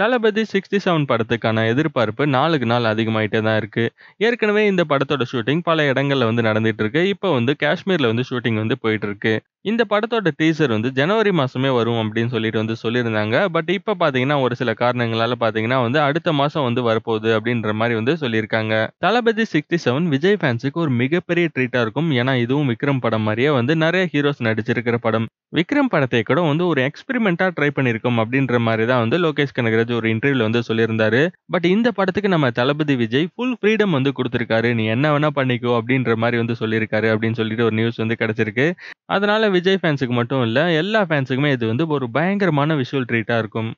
தளபதி sixty seven படத்துக்கான எதிர்பார்ப்பு நாளுக்கு நாள் அதிகமாயிட்டே தான் இருக்கு ஏற்கனவே இந்த படத்தோட ஷூட்டிங் பல இடங்கள்ல வந்து நடந்துட்டு இருக்கு இப்போ வந்து காஷ்மீர்ல வந்து ஷூட்டிங் வந்து போயிட்டு இருக்கு இந்த படத்தோட டீசர் வந்து ஜனவரி மாசமே வரும் அப்படின்னு சொல்லிட்டு வந்து சொல்லியிருந்தாங்க பட் இப்போ பார்த்தீங்கன்னா ஒரு சில காரணங்களால பார்த்தீங்கன்னா வந்து அடுத்த மாசம் வந்து வரப்போகுது அப்படின்ற மாதிரி வந்து சொல்லியிருக்காங்க தளபதி சிக்ஸ்டி செவன் விஜய் ஃபேன்ஸுக்கு ஒரு மிகப்பெரிய ட்ரீட்டா இருக்கும் ஏன்னா இதுவும் விக்ரம் படம் மாதிரியே வந்து நிறைய ஹீரோஸ் நடிச்சிருக்கிற படம் விக்ரம் படத்தை கூட வந்து ஒரு எக்ஸ்பெரிமெண்ட்டாக ட்ரை பண்ணியிருக்கோம் அப்படின்ற மாதிரி தான் வந்து லோகேஷ் கனகராஜ் ஒரு இன்டர்வியூல வந்து சொல்லியிருந்தாரு பட் இந்த படத்துக்கு நம்ம தளபதி விஜய் ஃபுல் ஃப்ரீடம் வந்து கொடுத்துருக்காரு நீ என்ன வேணா பண்ணிக்கோ அப்படின்ற மாதிரி வந்து சொல்லியிருக்காரு அப்படின்னு சொல்லிட்டு ஒரு நியூஸ் வந்து கிடைச்சிருக்கு அதனால விஜய் ஃபேன்ஸுக்கு மட்டும் இல்ல எல்லா ஃபேன்ஸுக்குமே இது வந்து ஒரு பயங்கரமான விஷுவல் ட்ரீட்டா இருக்கும்.